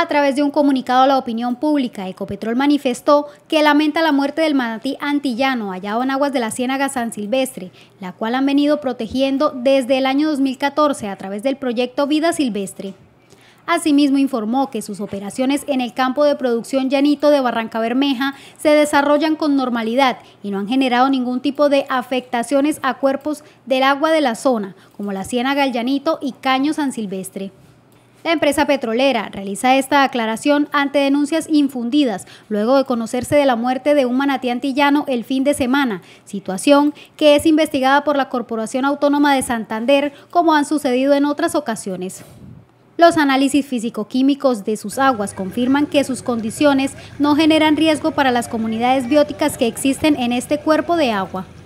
A través de un comunicado a la opinión pública, Ecopetrol manifestó que lamenta la muerte del manatí antillano hallado en aguas de la Ciénaga San Silvestre, la cual han venido protegiendo desde el año 2014 a través del proyecto Vida Silvestre. Asimismo, informó que sus operaciones en el campo de producción llanito de Barranca Bermeja se desarrollan con normalidad y no han generado ningún tipo de afectaciones a cuerpos del agua de la zona, como la Ciénaga El Llanito y Caño San Silvestre. La empresa petrolera realiza esta aclaración ante denuncias infundidas luego de conocerse de la muerte de un manatí antillano el fin de semana, situación que es investigada por la Corporación Autónoma de Santander como han sucedido en otras ocasiones. Los análisis físico-químicos de sus aguas confirman que sus condiciones no generan riesgo para las comunidades bióticas que existen en este cuerpo de agua.